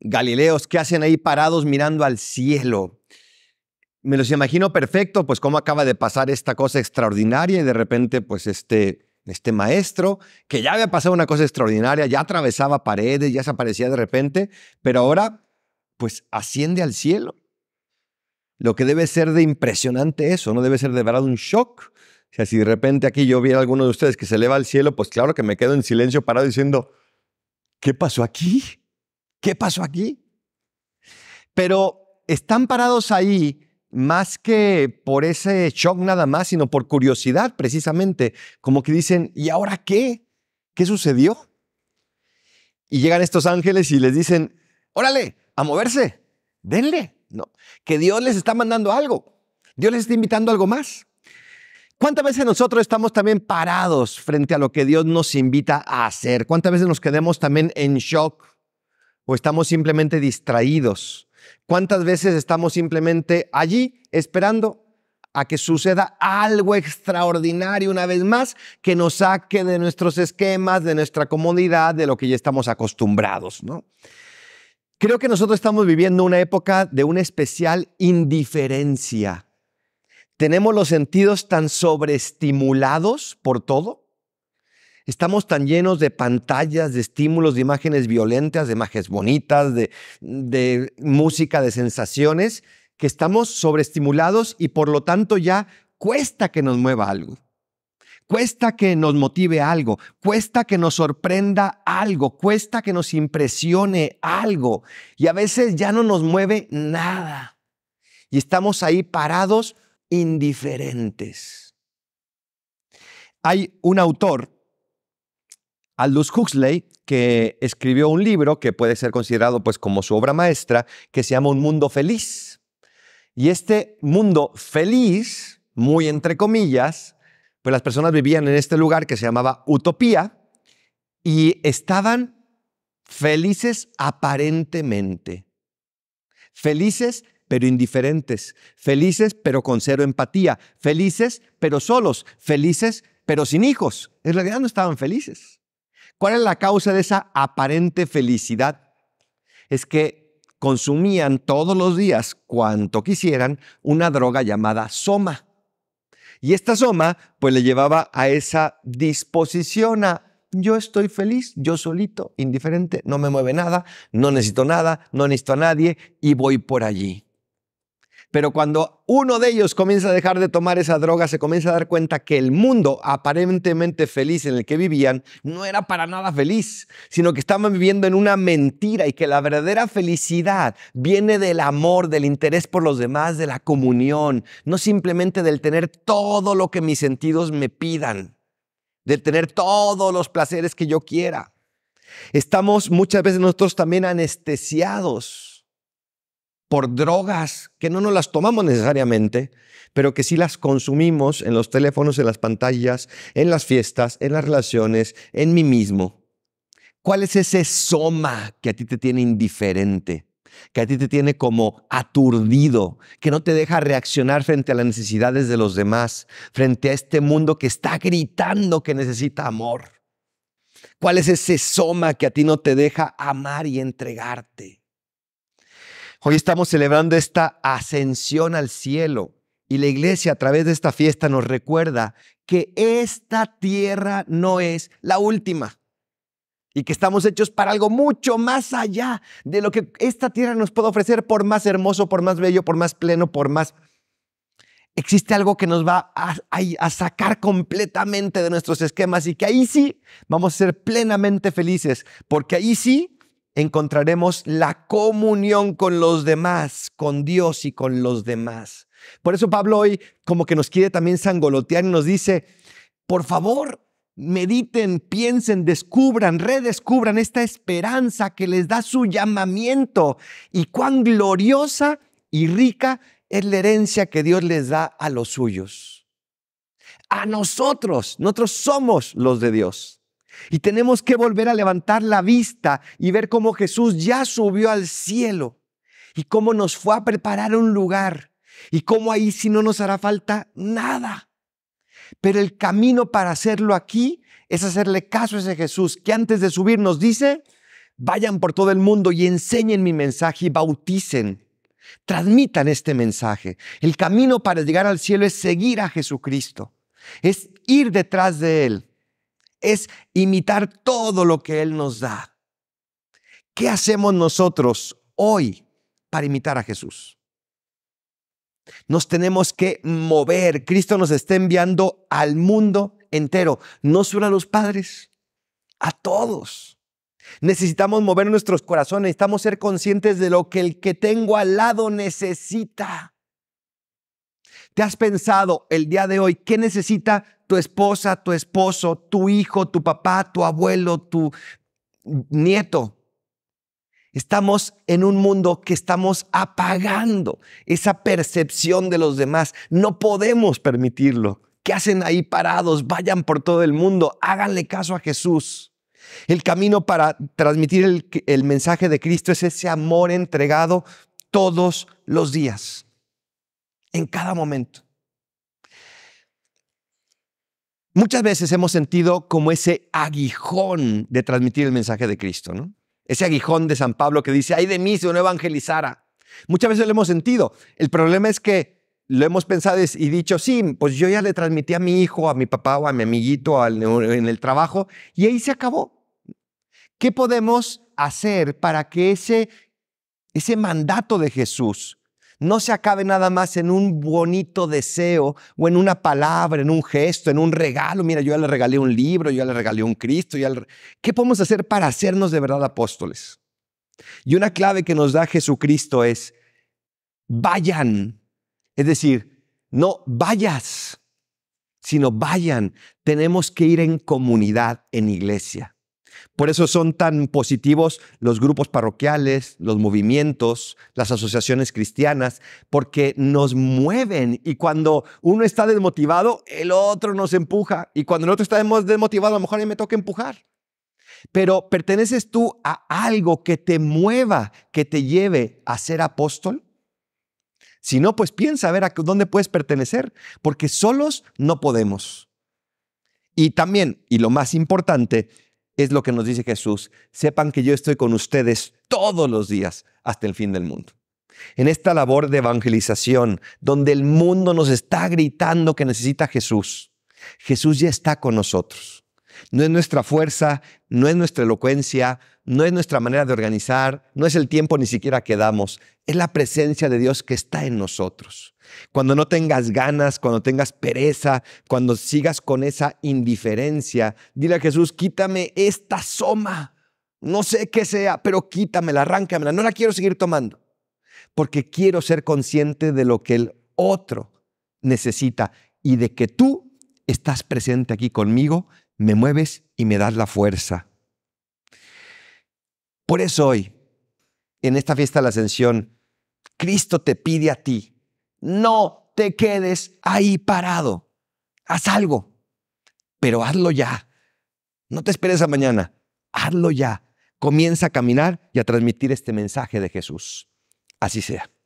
Galileos ¿qué hacen ahí parados mirando al cielo. Me los imagino perfecto, pues cómo acaba de pasar esta cosa extraordinaria y de repente pues este, este maestro, que ya había pasado una cosa extraordinaria, ya atravesaba paredes, ya se aparecía de repente, pero ahora pues asciende al cielo. Lo que debe ser de impresionante eso, no debe ser de verdad un shock. O sea, si de repente aquí yo viera a alguno de ustedes que se eleva al cielo, pues claro que me quedo en silencio parado diciendo, ¿qué pasó aquí? ¿Qué pasó aquí? Pero están parados ahí más que por ese shock nada más, sino por curiosidad precisamente, como que dicen, ¿y ahora qué? ¿Qué sucedió? Y llegan estos ángeles y les dicen, órale, a moverse, denle, ¿no? Que Dios les está mandando algo, Dios les está invitando algo más. ¿Cuántas veces nosotros estamos también parados frente a lo que Dios nos invita a hacer? ¿Cuántas veces nos quedamos también en shock? o estamos simplemente distraídos? ¿Cuántas veces estamos simplemente allí esperando a que suceda algo extraordinario una vez más que nos saque de nuestros esquemas, de nuestra comodidad, de lo que ya estamos acostumbrados, ¿no? Creo que nosotros estamos viviendo una época de una especial indiferencia. Tenemos los sentidos tan sobreestimulados por todo Estamos tan llenos de pantallas, de estímulos, de imágenes violentas, de imágenes bonitas, de, música, de sensaciones, que estamos sobreestimulados y por lo tanto ya cuesta que nos mueva algo. Cuesta que nos motive algo, cuesta que nos sorprenda algo, cuesta que nos impresione algo. Y a veces ya no nos mueve nada. Y estamos ahí parados indiferentes. Hay un autor Aldous Huxley, que escribió un libro que puede ser considerado pues como su obra maestra, que se llama Un Mundo Feliz. Y este mundo feliz, muy entre comillas, pues las personas vivían en este lugar que se llamaba Utopía y estaban felices aparentemente. Felices pero indiferentes, felices pero con cero empatía, felices pero solos, felices pero sin hijos. En realidad no estaban felices. ¿Cuál es la causa de esa aparente felicidad? Es que consumían todos los días, cuanto quisieran, una droga llamada soma. Y esta soma, pues le llevaba a esa disposición a yo estoy feliz, yo solito, indiferente, no me mueve nada, no necesito nada, no necesito a nadie y voy por allí. Pero cuando uno de ellos comienza a dejar de tomar esa droga, se comienza a dar cuenta que el mundo aparentemente feliz en el que vivían no era para nada feliz, sino que estaban viviendo en una mentira y que la verdadera felicidad viene del amor, del interés por los demás, de la comunión, no simplemente del tener todo lo que mis sentidos me pidan, del tener todos los placeres que yo quiera. Estamos muchas veces nosotros también anestesiados por drogas que no nos las tomamos necesariamente, pero que sí las consumimos en los teléfonos, en las pantallas, en las fiestas, en las relaciones, en mí mismo. ¿Cuál es ese soma que a ti te tiene indiferente? que a ti te tiene como aturdido, que no te deja reaccionar frente a las necesidades de los demás, frente a este mundo que está gritando que necesita amor. ¿Cuál es ese soma que a ti no te deja amar y entregarte? Hoy estamos celebrando esta ascensión al cielo y la iglesia a través de esta fiesta nos recuerda que esta tierra no es la última y que estamos hechos para algo mucho más allá de lo que esta tierra nos puede ofrecer por más hermoso, por más bello, por más pleno, por más... Existe algo que nos va a, sacar completamente de nuestros esquemas y que ahí sí vamos a ser plenamente felices, porque ahí sí encontraremos la comunión con los demás, con Dios y con los demás. Por eso Pablo hoy como que nos quiere también sangolotear y nos dice, por favor, mediten, piensen, descubran, redescubran esta esperanza que les da su llamamiento y cuán gloriosa y rica es la herencia que Dios les da a los suyos. A nosotros, nosotros somos los de Dios. Y tenemos que volver a levantar la vista y ver cómo Jesús ya subió al cielo y cómo nos fue a preparar un lugar y cómo ahí si no nos hará falta nada. Pero el camino para hacerlo aquí es hacerle caso a ese Jesús que antes de subir nos dice, vayan por todo el mundo y enseñen mi mensaje y bauticen. Transmitan este mensaje. El camino para llegar al cielo es seguir a Jesucristo, es ir detrás de Él es imitar todo lo que Él nos da. ¿Qué hacemos nosotros hoy para imitar a Jesús? Nos tenemos que mover. Cristo nos está enviando al mundo entero, no solo a los padres, a todos. Necesitamos mover nuestros corazones, necesitamos ser conscientes de lo que el que tengo al lado necesita. ¿Te has pensado el día de hoy qué necesita tu esposa, tu esposo, tu hijo, tu papá, tu abuelo, tu nieto. Estamos en un mundo que estamos apagando esa percepción de los demás. No podemos permitirlo. ¿Qué hacen ahí parados? Vayan por todo el mundo. Háganle caso a Jesús. El camino para transmitir el, mensaje de Cristo es ese amor entregado todos los días, en cada momento. Muchas veces hemos sentido como ese aguijón de transmitir el mensaje de Cristo, ¿no? Ese aguijón de San Pablo que dice, ay de mí si uno evangelizara. Muchas veces lo hemos sentido. El problema es que lo hemos pensado y dicho, sí, pues yo ya le transmití a mi hijo, a mi papá o a mi amiguito en el trabajo y ahí se acabó. ¿Qué podemos hacer para que ese, ese mandato de Jesús no se acabe nada más en un bonito deseo o en una palabra, en un gesto, en un regalo. Mira, yo ya le regalé un libro, yo ya le regalé un Cristo. ¿Qué podemos hacer para hacernos de verdad apóstoles? Y una clave que nos da Jesucristo es, vayan. Es decir, no vayas, sino vayan. Tenemos que ir en comunidad, en iglesia. Por eso son tan positivos los grupos parroquiales, los movimientos, las asociaciones cristianas, porque nos mueven y cuando uno está desmotivado, el otro nos empuja y cuando el otro está desmotivado, a lo mejor a mí me toca empujar. Pero ¿perteneces tú a algo que te mueva, que te lleve a ser apóstol? Si no, pues piensa a ver a dónde puedes pertenecer, porque solos no podemos. Y también, y lo más importante, es lo que nos dice Jesús. Sepan que yo estoy con ustedes todos los días hasta el fin del mundo. En esta labor de evangelización, donde el mundo nos está gritando que necesita Jesús, Jesús ya está con nosotros. No es nuestra fuerza, no es nuestra elocuencia, no es nuestra manera de organizar, no es el tiempo ni siquiera que damos, es la presencia de Dios que está en nosotros. Cuando no tengas ganas, cuando tengas pereza, cuando sigas con esa indiferencia, dile a Jesús, quítame esta soma, no sé qué sea, pero quítamela, arráncamela, no la quiero seguir tomando, porque quiero ser consciente de lo que el otro necesita y de que tú estás presente aquí conmigo me mueves y me das la fuerza. Por eso hoy, en esta fiesta de la ascensión, Cristo te pide a ti, no te quedes ahí parado, haz algo, pero hazlo ya. No te esperes a mañana, hazlo ya. Comienza a caminar y a transmitir este mensaje de Jesús. Así sea.